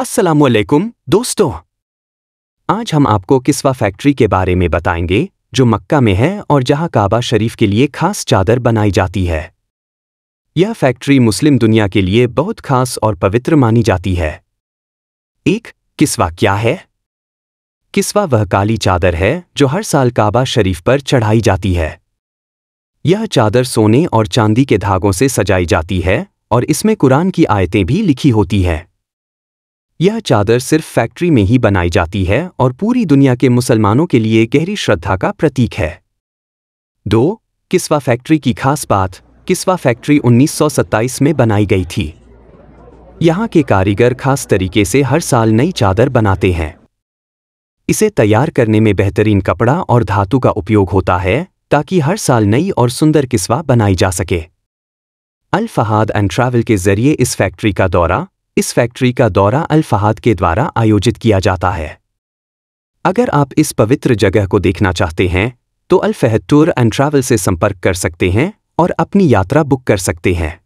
अस्सलाम दोस्तों आज हम आपको किस्वा फैक्ट्री के बारे में बताएंगे जो मक्का में है और जहां काबा शरीफ के लिए खास चादर बनाई जाती है यह फैक्ट्री मुस्लिम दुनिया के लिए बहुत खास और पवित्र मानी जाती है एक किस्वा क्या है किस्वा वह काली चादर है जो हर साल काबा शरीफ पर चढ़ाई जाती है यह चादर सोने और चांदी के धागों से सजाई जाती है और इसमें कुरान की आयतें भी लिखी होती हैं यह चादर सिर्फ फैक्ट्री में ही बनाई जाती है और पूरी दुनिया के मुसलमानों के लिए गहरी श्रद्धा का प्रतीक है दो किस्वा फैक्ट्री की खास बात किस्वा फैक्ट्री 1927 में बनाई गई थी यहाँ के कारीगर खास तरीके से हर साल नई चादर बनाते हैं इसे तैयार करने में बेहतरीन कपड़ा और धातु का उपयोग होता है ताकि हर साल नई और सुंदर किस्वा बनाई जा सके अल फहाद एंड ट्रैवल के जरिए इस फैक्ट्री का दौरा इस फैक्ट्री का दौरा अल्फहाद के द्वारा आयोजित किया जाता है अगर आप इस पवित्र जगह को देखना चाहते हैं तो अल्फहद टूर एंड ट्रैवल से संपर्क कर सकते हैं और अपनी यात्रा बुक कर सकते हैं